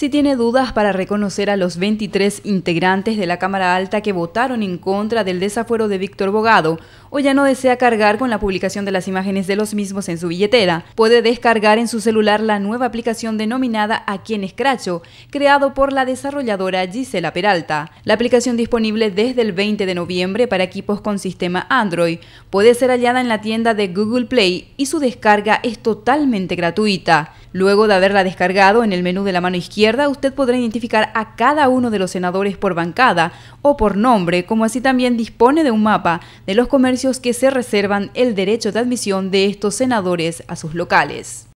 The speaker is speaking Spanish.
si tiene dudas para reconocer a los 23 integrantes de la Cámara Alta que votaron en contra del desafuero de Víctor Bogado o ya no desea cargar con la publicación de las imágenes de los mismos en su billetera, puede descargar en su celular la nueva aplicación denominada Aquí en Scratcho, creado por la desarrolladora Gisela Peralta. La aplicación disponible desde el 20 de noviembre para equipos con sistema Android puede ser hallada en la tienda de Google Play y su descarga es totalmente gratuita. Luego de haberla descargado en el menú de la mano izquierda, usted podrá identificar a cada uno de los senadores por bancada o por nombre, como así también dispone de un mapa de los comercios que se reservan el derecho de admisión de estos senadores a sus locales.